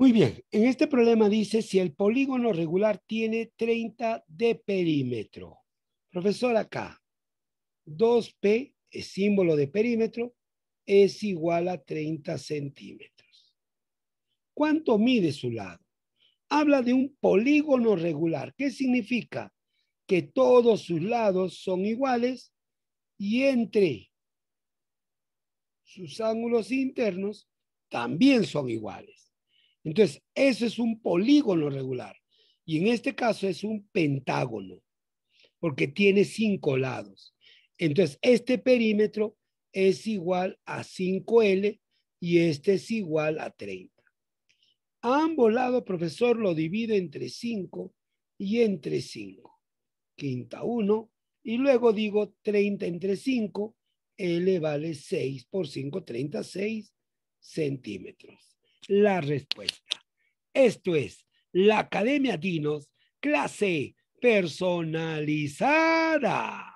Muy bien, en este problema dice si el polígono regular tiene 30 de perímetro. Profesor, acá, 2P, es símbolo de perímetro, es igual a 30 centímetros. ¿Cuánto mide su lado? Habla de un polígono regular. ¿Qué significa? Que todos sus lados son iguales y entre sus ángulos internos también son iguales. Entonces, eso es un polígono regular. Y en este caso es un pentágono, porque tiene cinco lados. Entonces, este perímetro es igual a 5L y este es igual a 30. A ambos lados, profesor, lo divido entre 5 y entre 5. Quinta 1 y luego digo 30 entre 5, L vale 6 por 5, 36 centímetros la respuesta. Esto es la Academia Dinos, clase personalizada.